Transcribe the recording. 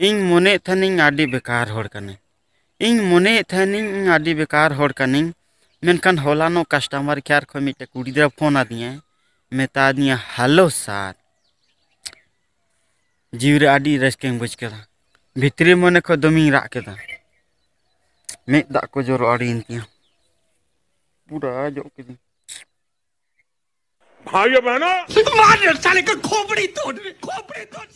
इन मन थानी बेकार इन मन थानी बेकार मनखान हलानो कस्टमर केयर खेटे कुड़ीद्रा फोन आदि मेता दिया हलो सार जीवरे रेस्क बुझके भित्री मन खो दमी रहा के को जोर अड़ीन पूरा जो भाई बहनों साले का खोपड़ी तोड़ खोपड़ी तोड़